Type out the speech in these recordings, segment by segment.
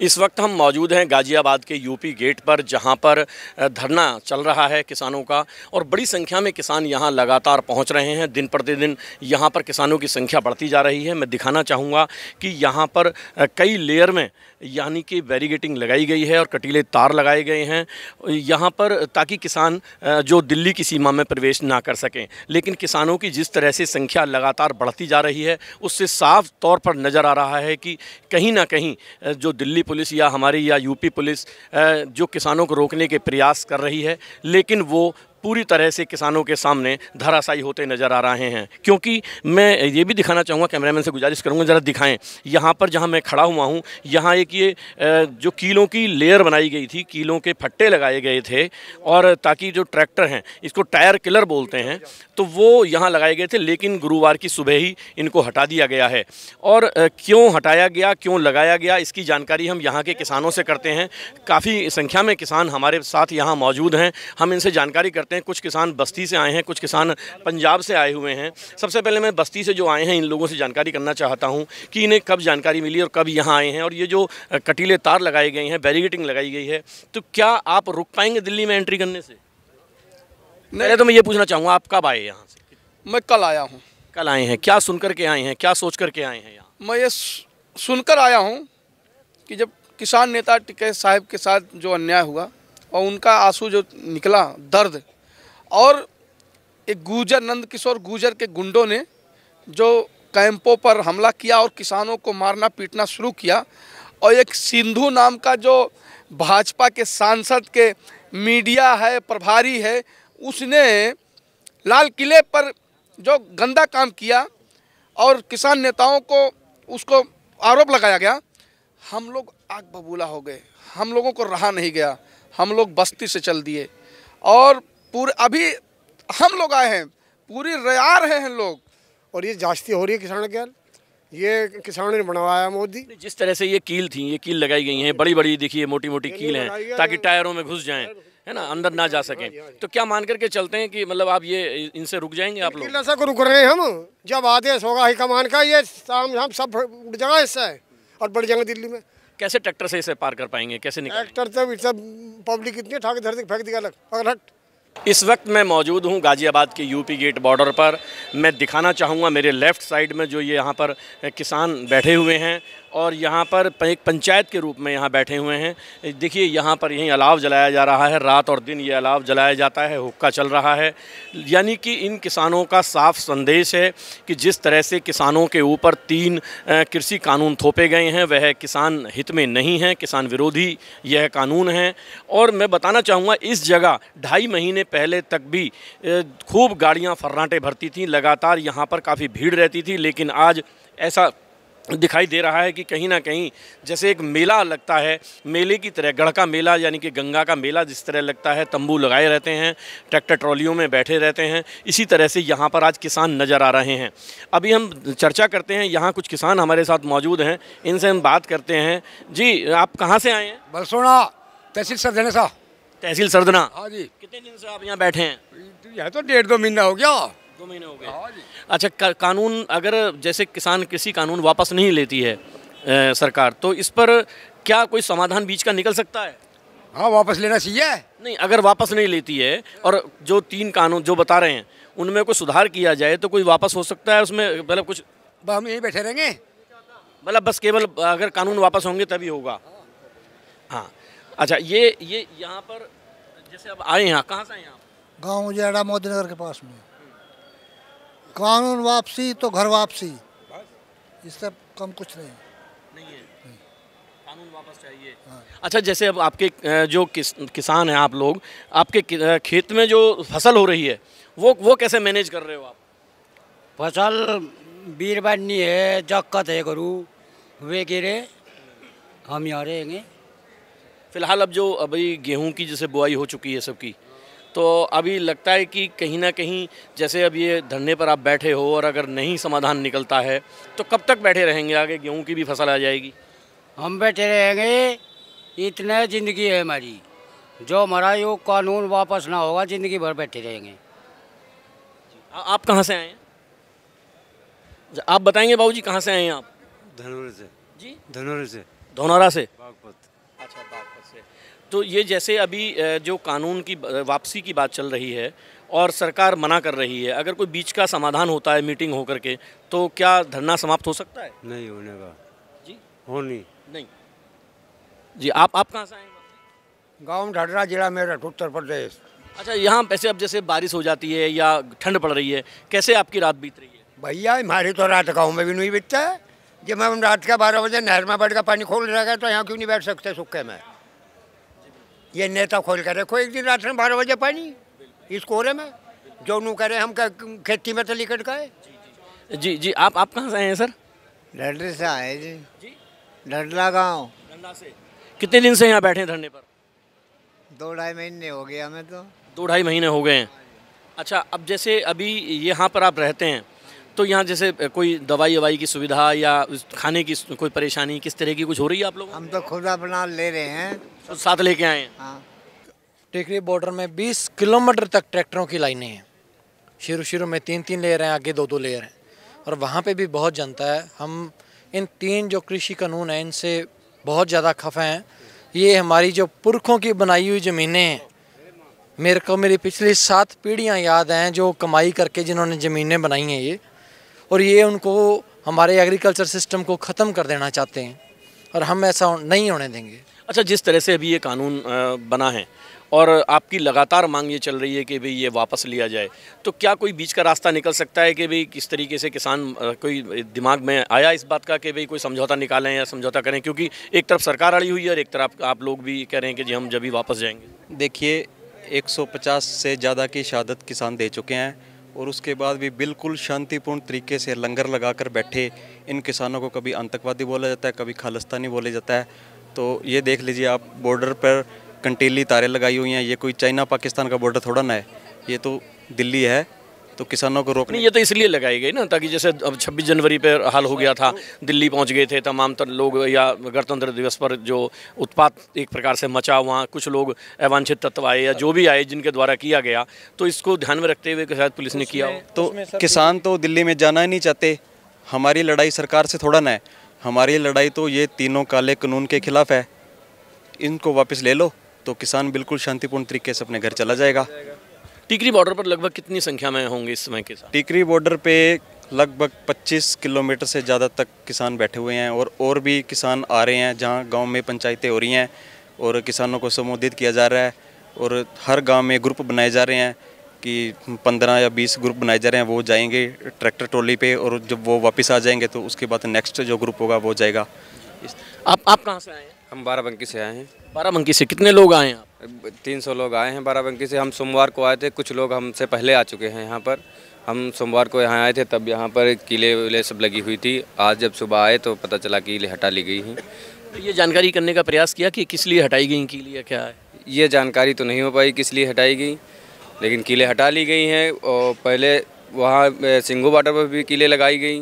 इस वक्त हम मौजूद हैं गाज़ियाबाद के यूपी गेट पर जहां पर धरना चल रहा है किसानों का और बड़ी संख्या में किसान यहां लगातार पहुंच रहे हैं दिन प्रतिदिन यहां पर किसानों की संख्या बढ़ती जा रही है मैं दिखाना चाहूँगा कि यहाँ पर कई लेयर में यानी कि बैरीगेटिंग लगाई गई है और कटीले तार लगाए गए हैं यहाँ पर ताकि किसान जो दिल्ली की सीमा में प्रवेश ना कर सकें लेकिन किसानों की जिस तरह से संख्या लगातार बढ़ती जा रही है उससे साफ तौर पर नज़र आ रहा है कि कहीं ना कहीं जो दिल्ली पुलिस या हमारी या यूपी पुलिस जो किसानों को रोकने के प्रयास कर रही है लेकिन वो पूरी तरह से किसानों के सामने धराशाई होते नज़र आ रहे हैं क्योंकि मैं ये भी दिखाना चाहूँगा कैमरामैन से गुजारिश करूँगा ज़रा दिखाएँ यहाँ पर जहाँ मैं खड़ा हुआ हूँ यहाँ एक ये जो कीलों की लेयर बनाई गई थी कीलों के फट्टे लगाए गए थे और ताकि जो ट्रैक्टर हैं इसको टायर किलर बोलते हैं तो वो यहाँ लगाए गए थे लेकिन गुरुवार की सुबह ही इनको हटा दिया गया है और क्यों हटाया गया क्यों लगाया गया इसकी जानकारी हम यहाँ के किसानों से करते हैं काफ़ी संख्या में किसान हमारे साथ यहाँ मौजूद हैं हम इनसे जानकारी करते हैं हैं कुछ किसान बस्ती से आए हैं कुछ किसान पंजाब से आए हुए हैं सबसे पहले मैं बस्ती से जो आए हैं इन लोगों से जानकारी करना चाहता हूँ कि इन्हें कब जानकारी मिली और कब यहाँ आए हैं और ये जो कटीले तार लगाए गए हैं बैरिगेटिंग लगाई गई है तो क्या आप रुक पाएंगे दिल्ली में एंट्री करने से नहीं तो मैं ये पूछना चाहूँगा आप कब आए यहाँ से मैं कल आया हूँ कल आए हैं क्या सुन के आए हैं क्या सोच करके आए हैं यहाँ मैं ये सुनकर आया हूँ कि जब किसान नेता टिके साहब के साथ जो अन्याय हुआ और उनका आंसू जो निकला दर्द और एक गुजर नंद किशोर गुजर के गुंडों ने जो कैंपों पर हमला किया और किसानों को मारना पीटना शुरू किया और एक सिंधु नाम का जो भाजपा के सांसद के मीडिया है प्रभारी है उसने लाल किले पर जो गंदा काम किया और किसान नेताओं को उसको आरोप लगाया गया हम लोग आग बबूला हो गए हम लोगों को रहा नहीं गया हम लोग बस्ती से चल दिए और पूरे अभी हम लोग आए हैं पूरी रया रहे हैं लोग और ये जास्ती हो रही है किसान के ये किसानों ने बनवाया मोदी जिस तरह से ये कील थी ये कील लगाई गई हैं बड़ी बड़ी देखिए मोटी मोटी कील हैं ताकि टायरों में घुस जाएं है ना अंदर ना जा सकें हाँ हाँ तो क्या मान करके चलते हैं कि मतलब आप ये इनसे रुक जाएंगे आप लोग ऐसा को रुक रहे हैं हम जब आदेश होगा हाईकमान का ये हम सब उड़ जाएगा इससे और बढ़ जाएंगे दिल्ली में कैसे ट्रैक्टर से इसे पार कर पाएंगे कैसे निकल ट्रैक्टर से पब्लिक इतनी ठाक धरती फेंक दिया अलग इस वक्त मैं मौजूद हूं गाज़ियाबाद के यूपी गेट बॉर्डर पर मैं दिखाना चाहूँगा मेरे लेफ़्ट साइड में जो ये यहाँ पर किसान बैठे हुए हैं और यहाँ पर एक पंचायत के रूप में यहाँ बैठे हुए हैं देखिए यहाँ पर यहीं अलाव जलाया जा रहा है रात और दिन ये अलाव जलाया जाता है हुक्का चल रहा है यानी कि इन किसानों का साफ संदेश है कि जिस तरह से किसानों के ऊपर तीन कृषि कानून थोपे गए हैं वह किसान हित में नहीं हैं किसान विरोधी यह कानून है और मैं बताना चाहूँगा इस जगह ढाई महीने पहले तक भी खूब गाड़ियां फर्राटे भरती थीं लगातार यहाँ पर काफ़ी भीड़ रहती थी लेकिन आज ऐसा दिखाई दे रहा है कि कहीं ना कहीं जैसे एक मेला लगता है मेले की तरह गढ़ का मेला यानी कि गंगा का मेला जिस तरह लगता है तंबू लगाए रहते हैं ट्रैक्टर ट्रॉलियों में बैठे रहते हैं इसी तरह से यहाँ पर आज किसान नज़र आ रहे हैं अभी हम चर्चा करते हैं यहाँ कुछ किसान हमारे साथ मौजूद हैं इनसे हम बात करते हैं जी आप कहाँ से आए हैं बरसोड़ा तहसील सर जनेसा तहसील सरदना हाँ जी कितने दिन से आप यहाँ बैठे हैं यह तो डेढ़ दो महीना हो गया दो महीने हो गए हाँ जी अच्छा का, कानून अगर जैसे किसान कृषि कानून वापस नहीं लेती है ए, सरकार तो इस पर क्या कोई समाधान बीच का निकल सकता है हाँ वापस लेना चाहिए नहीं अगर वापस नहीं लेती है और जो तीन कानून जो बता रहे हैं उनमें कोई सुधार किया जाए तो कोई वापस हो सकता है उसमें मतलब कुछ हम यहीं बैठे रहेंगे मतलब बस केवल अगर कानून वापस होंगे तभी होगा हाँ अच्छा ये ये यहाँ पर जैसे अब आए यहाँ कहाँ से आए आप गाँव उजेड़ा मोदी नगर के पास में कानून वापसी तो घर वापसी इससे कम कुछ नहीं नहीं है कानून वापस चाहिए हाँ। अच्छा जैसे अब आपके जो किस, किसान हैं आप लोग आपके खेत में जो फसल हो रही है वो वो कैसे मैनेज कर रहे हो आप फसल बीरबनी है जक्कत है गुरु वे गिरे हम यहाँ रहेंगे फिलहाल अब जो अभी गेहूं की जैसे बुआई हो चुकी है सबकी तो अभी लगता है कि कहीं ना कहीं जैसे अब ये धरने पर आप बैठे हो और अगर नहीं समाधान निकलता है तो कब तक बैठे रहेंगे आगे गेहूं की भी फसल आ जाएगी हम बैठे रहेंगे इतना ज़िंदगी है हमारी जो हमारा यो कानून वापस ना होगा ज़िंदगी भर बैठे रहेंगे आप कहाँ से आए हैं आप बताएंगे बाबूजी कहाँ से आए हैं आप धनौरा से जी धनौरा से धनौरा से बागपत अच्छा बात से तो ये जैसे अभी जो कानून की वापसी की बात चल रही है और सरकार मना कर रही है अगर कोई बीच का समाधान होता है मीटिंग होकर के तो क्या धरना समाप्त हो सकता है नहीं होने का जी होनी नहीं जी आप आप कहाँ से आए गाँव ढडरा जिला मेरठ उत्तर प्रदेश अच्छा यहाँ पैसे अब जैसे बारिश हो जाती है या ठंड पड़ रही है कैसे आपकी रात बीत रही है भैया हमारी तो रात गाँव में भी नहीं बीतता है जब हम रात का बारह बजे नहर में बैठ का पानी खोल रहेगा तो यहाँ क्यों नहीं बैठ सकते सूखे में ये नेता खोल कर रखो एक दिन रात में बारह बजे पानी इस कोहरे में जो नू करे हम खेती में तो लिकट गए जी जी आप आप कहाँ से आए हैं सर ढंडे से आए जी ढंडला गाँव से कितने दिन से यहाँ बैठे हैं धरने पर दो ढाई महीने हो गए हमें तो दो ढाई महीने हो गए हैं अच्छा अब जैसे अभी यहाँ पर आप रहते हैं तो यहाँ जैसे कोई दवाई ववाई की सुविधा या खाने की कोई परेशानी किस तरह की कुछ हो रही है आप लोग हम तो खुद अपना ले रहे हैं तो साथ लेके आए हैं हाँ। टेकरी बॉर्डर में 20 किलोमीटर तक ट्रैक्टरों की लाइनें हैं शुरू शुरू में तीन तीन लेयर हैं आगे दो दो लेयर हैं और वहाँ पे भी बहुत जनता है हम इन तीन जो कृषि कानून हैं इनसे बहुत ज़्यादा खफे हैं ये हमारी जो पुरखों की बनाई हुई ज़मीनें हैं मेरे को मेरी पिछली सात पीढ़ियाँ याद हैं जो कमाई करके जिन्होंने ज़मीनें बनाई हैं ये और ये उनको हमारे एग्रीकल्चर सिस्टम को ख़त्म कर देना चाहते हैं और हम ऐसा नहीं होने देंगे अच्छा जिस तरह से अभी ये कानून बना है और आपकी लगातार मांग ये चल रही है कि भाई ये वापस लिया जाए तो क्या कोई बीच का रास्ता निकल सकता है कि भाई किस तरीके से किसान कोई दिमाग में आया इस बात का कि भाई कोई समझौता निकालें या समझौता करें क्योंकि एक तरफ सरकार अड़ी हुई है और एक तरफ आप लोग भी कह रहे हैं कि जी हम जब भी वापस जाएंगे देखिए 150 से ज़्यादा की शहादत किसान दे चुके हैं और उसके बाद भी बिल्कुल शांतिपूर्ण तरीके से लंगर लगाकर बैठे इन किसानों को कभी आतंकवादी बोला जाता है कभी खालिस्तानी बोला जाता है तो ये देख लीजिए आप बॉर्डर पर कंटीली तारें लगाई हुई हैं ये कोई चाइना पाकिस्तान का बॉर्डर थोड़ा ना है ये तो दिल्ली है तो किसानों को रोकने ये तो इसलिए लगाई गई ना ताकि जैसे अब छब्बीस जनवरी पर हाल हो गया था दिल्ली पहुंच गए थे तमाम लोग या गणतंत्र दिवस पर जो उत्पात एक प्रकार से मचा वहाँ कुछ लोग अवांछित तत्व आए या जो भी आए जिनके द्वारा किया गया तो इसको ध्यान में रखते हुए शायद पुलिस ने किया तो किसान तो दिल्ली में जाना ही नहीं चाहते हमारी लड़ाई सरकार से थोड़ा ना है हमारी लड़ाई तो ये तीनों काले कानून के खिलाफ है इनको वापस ले लो तो किसान बिल्कुल शांतिपूर्ण तरीके से अपने घर चला जाएगा टिकरी बॉर्डर पर लगभग कितनी संख्या में होंगे इस समय के साथ टिकरी बॉर्डर पे लगभग 25 किलोमीटर से ज़्यादा तक किसान बैठे हुए हैं और और भी किसान आ रहे हैं जहाँ गांव में पंचायतें हो रही हैं और किसानों को संबोधित किया जा रहा है और हर गांव में ग्रुप बनाए जा रहे हैं कि पंद्रह या बीस ग्रुप बनाए जा रहे हैं वो जाएंगे ट्रैक्टर ट्रॉली पे और जब वो वापस आ जाएंगे तो उसके बाद नेक्स्ट जो ग्रुप होगा वो जाएगा आप आप कहाँ से आए हैं हम बाराबंकी से आए हैं बाराबंकी से कितने लोग आए हैं तीन सौ लोग आए हैं बाराबंकी से हम सोमवार को आए थे कुछ लोग हमसे पहले आ चुके हैं यहाँ पर हम सोमवार को यहाँ आए थे तब यहाँ पर किले विले सब लगी हुई थी आज जब सुबह आए तो पता चला कि किले हटा ली गई हैं तो ये जानकारी करने का प्रयास किया कि किस लिए हटाई गई किले क्या है ये जानकारी तो नहीं हो पाई किस लिए हटाई गई लेकिन किले हटा ली गई हैं और पहले वहाँ सिंगू वाटर पर भी किले लगाई गई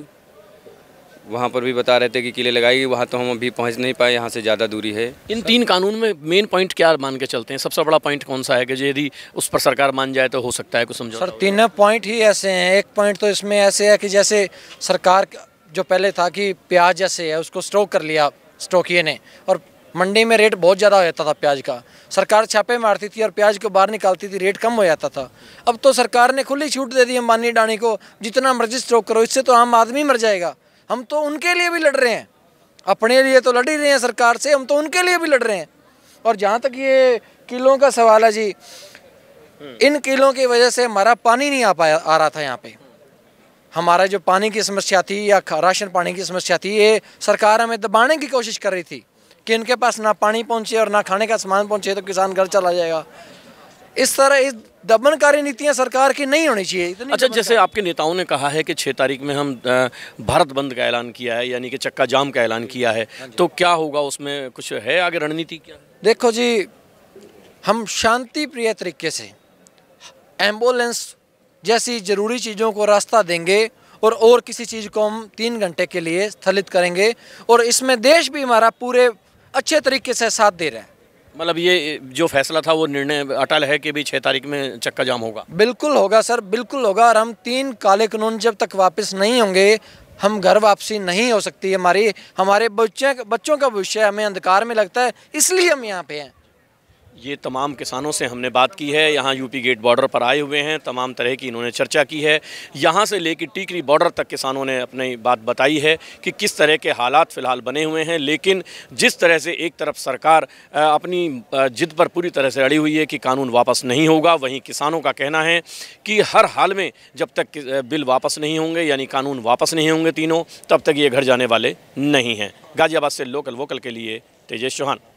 वहाँ पर भी बता रहे थे कि किले लगाएगी वहाँ तो हम अभी पहुँच नहीं पाए यहाँ से ज़्यादा दूरी है इन तीन कानून में मेन पॉइंट क्या मान के चलते हैं सबसे बड़ा पॉइंट कौन सा है कि यदि उस पर सरकार मान जाए तो हो सकता है कुछ समझो सर तीनों पॉइंट ही ऐसे हैं एक पॉइंट तो इसमें ऐसे है कि जैसे सरकार जो पहले था कि प्याज जैसे है उसको स्टोक कर लिया स्टोकिए ने और मंडी में रेट बहुत ज़्यादा हो जाता था प्याज का सरकार छापे मारती थी और प्याज को बाहर निकालती थी रेट कम हो जाता था अब तो सरकार ने खुली छूट दे दी अंबानी डाणी को जितना मर्जी स्टॉक करो इससे तो आम आदमी मर जाएगा हम तो उनके लिए भी लड़ रहे हैं अपने लिए तो लड़ ही रहे हैं सरकार से हम तो उनके लिए भी लड़ रहे हैं और जहाँ तक ये किलों का सवाल है जी इन किलों की वजह से हमारा पानी नहीं आ पाया आ रहा था यहाँ पे हमारा जो पानी की समस्या थी या राशन पानी की समस्या थी ये सरकार हमें दबाने की कोशिश कर रही थी कि इनके पास ना पानी पहुँचे और ना खाने का सामान पहुँचे तो किसान घर चला जाएगा इस तरह इस दमनकारी नीतियां सरकार की नहीं होनी चाहिए अच्छा जैसे आपके नेताओं ने कहा है कि छः तारीख में हम भारत बंद का ऐलान किया है यानी कि चक्का जाम का ऐलान किया है हाँ तो क्या होगा उसमें कुछ है आगे रणनीति क्या देखो जी हम शांति प्रिय तरीके से एम्बुलेंस जैसी ज़रूरी चीज़ों को रास्ता देंगे और और किसी चीज़ को हम तीन घंटे के लिए स्थलित करेंगे और इसमें देश भी हमारा पूरे अच्छे तरीके से साथ दे रहा है मतलब ये जो फैसला था वो निर्णय अटल है कि भी छः तारीख में चक्का जाम होगा बिल्कुल होगा सर बिल्कुल होगा और हम तीन काले कानून जब तक वापस नहीं होंगे हम घर वापसी नहीं हो सकती हमारी हमारे बच्चे बच्चों का भविष्य हमें अंधकार में लगता है इसलिए हम यहाँ पे हैं ये तमाम किसानों से हमने बात की है यहाँ यूपी गेट बॉर्डर पर आए हुए हैं तमाम तरह की इन्होंने चर्चा की है यहाँ से लेकर टीकरी बॉर्डर तक किसानों ने अपनी बात बताई है कि किस तरह के हालात फ़िलहाल बने हुए हैं लेकिन जिस तरह से एक तरफ सरकार अपनी जिद पर पूरी तरह से अड़ी हुई है कि कानून वापस नहीं होगा वहीं किसानों का कहना है कि हर हाल में जब तक बिल वापस नहीं होंगे यानी कानून वापस नहीं होंगे तीनों तब तक ये घर जाने वाले नहीं हैं गाज़ियाबाद से लोकल वोकल के लिए तेजेश चौहान